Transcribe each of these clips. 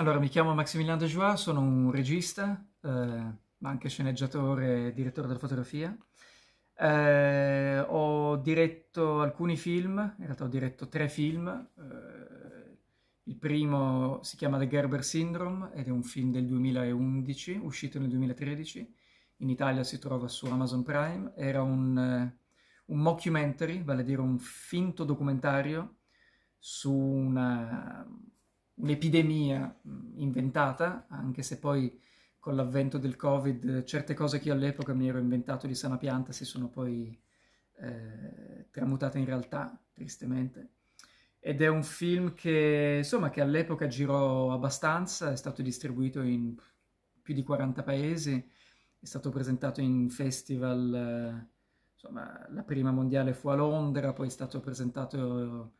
Allora, mi chiamo Maximiliano De Joie, sono un regista, eh, ma anche sceneggiatore e direttore della fotografia. Eh, ho diretto alcuni film, in realtà ho diretto tre film. Eh, il primo si chiama The Gerber Syndrome ed è un film del 2011, uscito nel 2013. In Italia si trova su Amazon Prime. Era un, eh, un mockumentary, vale a dire un finto documentario su una un'epidemia mm, inventata, anche se poi con l'avvento del Covid certe cose che io all'epoca mi ero inventato di sana pianta si sono poi eh, tramutate in realtà, tristemente. Ed è un film che, insomma, che all'epoca girò abbastanza, è stato distribuito in più di 40 paesi, è stato presentato in festival, eh, insomma, la prima mondiale fu a Londra, poi è stato presentato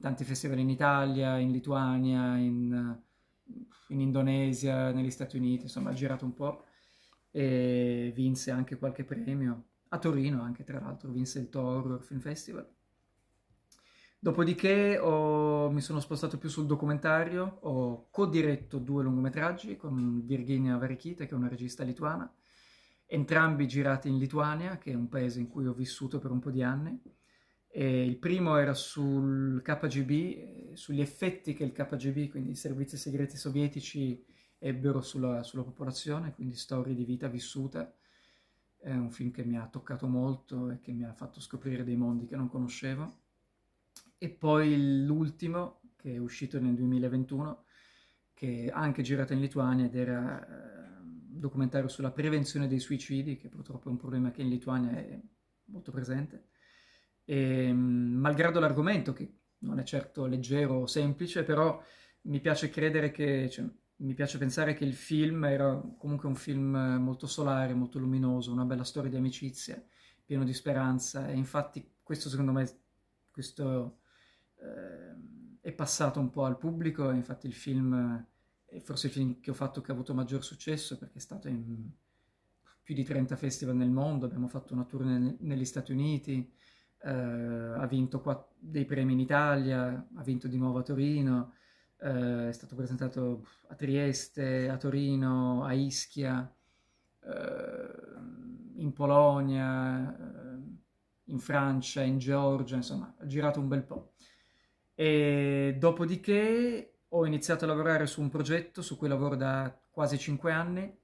tanti festival in Italia, in Lituania, in, in, Indonesia, negli Stati Uniti, insomma ha girato un po' e vinse anche qualche premio, a Torino anche tra l'altro, vinse il Toro Film Festival. Dopodiché ho, mi sono spostato più sul documentario, ho co-diretto due lungometraggi con Virginia Varichita, che è una regista lituana, entrambi girati in Lituania, che è un paese in cui ho vissuto per un po' di anni, e il primo era sul KGB, sugli effetti che il KGB, quindi i servizi segreti sovietici, ebbero sulla, sulla popolazione, quindi storie di vita vissuta. È un film che mi ha toccato molto e che mi ha fatto scoprire dei mondi che non conoscevo. E poi l'ultimo, che è uscito nel 2021, che è anche girato in Lituania ed era un eh, documentario sulla prevenzione dei suicidi, che purtroppo è un problema che in Lituania è molto presente e, ehm, malgrado l'argomento, che non è certo leggero o semplice, però mi piace credere che, cioè, mi piace pensare che il film era comunque un film molto solare, molto luminoso, una bella storia di amicizia, pieno di speranza e infatti questo secondo me questo, eh, è passato un po' al pubblico, infatti il film è forse il film che ho fatto che ha avuto maggior successo perché è stato in più di 30 festival nel mondo, abbiamo fatto una tournée negli Stati Uniti, eh, ha vinto quatt- dei premi in Italia, ha vinto di nuovo a Torino, eh, è stato presentato a Trieste, a Torino, a Ischia, eh, in Polonia, eh, in Francia, in Georgia, insomma, ha girato un bel po'. E dopodiché ho iniziato a lavorare su un progetto su cui lavoro da quasi 5 anni,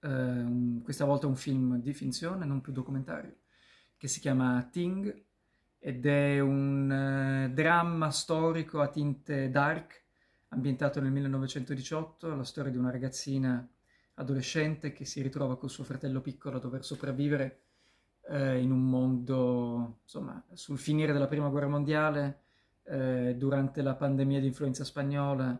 eh, questa volta un film di finzione, non più documentario, che si chiama Ting ed è un eh, dramma storico a tinte dark ambientato nel 1918, la storia di una ragazzina adolescente che si ritrova con suo fratello piccolo a dover sopravvivere eh, in un mondo, insomma, sul finire della prima guerra mondiale, eh, durante la pandemia di influenza spagnola,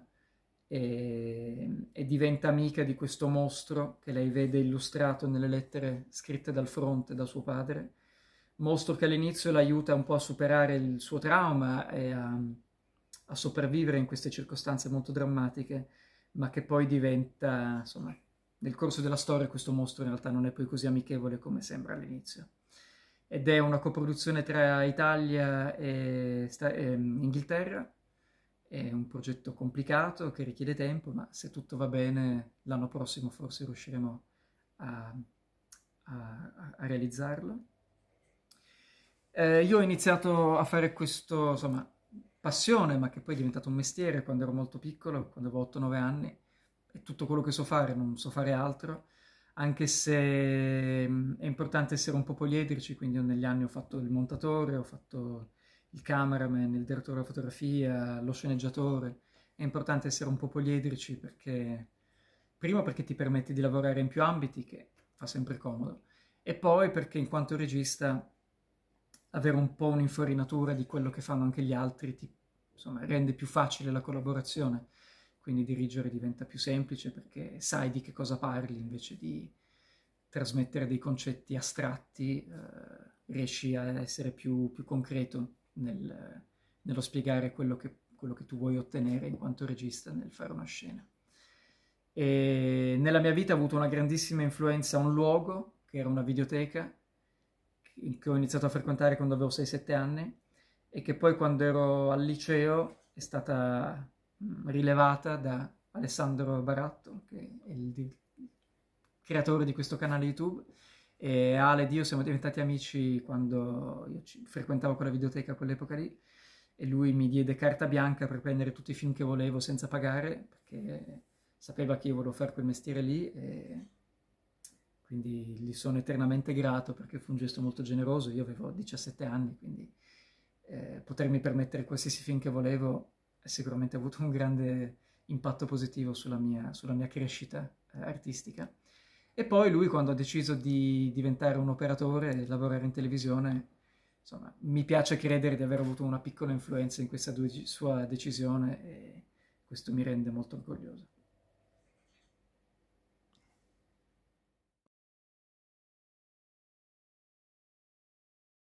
e, e, diventa amica di questo mostro che lei vede illustrato nelle lettere scritte dal fronte da suo padre, mostro che all'inizio l'aiuta un po' a superare il suo trauma e a, a, sopravvivere in queste circostanze molto drammatiche, ma che poi diventa, insomma, nel corso della storia questo mostro in realtà non è poi così amichevole come sembra all'inizio. Ed è una coproduzione tra Italia e, Sta- e mm, Inghilterra, è un progetto complicato che richiede tempo, ma se tutto va bene l'anno prossimo forse riusciremo a, a, a realizzarlo. Eh, io ho iniziato a fare questo, insomma, passione, ma che poi è diventato un mestiere quando ero molto piccolo, quando avevo 8-9 anni, è tutto quello che so fare, non so fare altro, anche se mm, è importante essere un po' poliedrici, quindi negli anni ho fatto il montatore, ho fatto il cameraman, il direttore della fotografia, lo sceneggiatore, è importante essere un po' poliedrici perché, primo perché ti permette di lavorare in più ambiti, che fa sempre comodo, e poi perché in quanto regista avere un po' un'inforinatura di quello che fanno anche gli altri ti insomma, rende più facile la collaborazione, quindi dirigere diventa più semplice perché sai di che cosa parli invece di trasmettere dei concetti astratti, eh, riesci a essere più, più concreto nel, nello spiegare quello che, quello che tu vuoi ottenere in quanto regista nel fare una scena. E nella mia vita ha avuto una grandissima influenza un luogo, che era una videoteca, che ho iniziato a frequentare quando avevo 6-7 anni e che poi quando ero al liceo è stata rilevata da Alessandro Baratto, che è il creatore di questo canale YouTube. E Ale ed io siamo diventati amici quando io frequentavo quella videoteca a quell'epoca lì e lui mi diede carta bianca per prendere tutti i film che volevo senza pagare perché sapeva che io volevo fare quel mestiere lì e quindi gli sono eternamente grato perché fu un gesto molto generoso, io avevo 17 anni, quindi eh, potermi permettere qualsiasi film che volevo ha sicuramente avuto un grande impatto positivo sulla mia, sulla mia crescita eh, artistica. E poi lui quando ha deciso di diventare un operatore e lavorare in televisione, insomma, mi piace credere di aver avuto una piccola influenza in questa sua decisione e questo mi rende molto orgoglioso.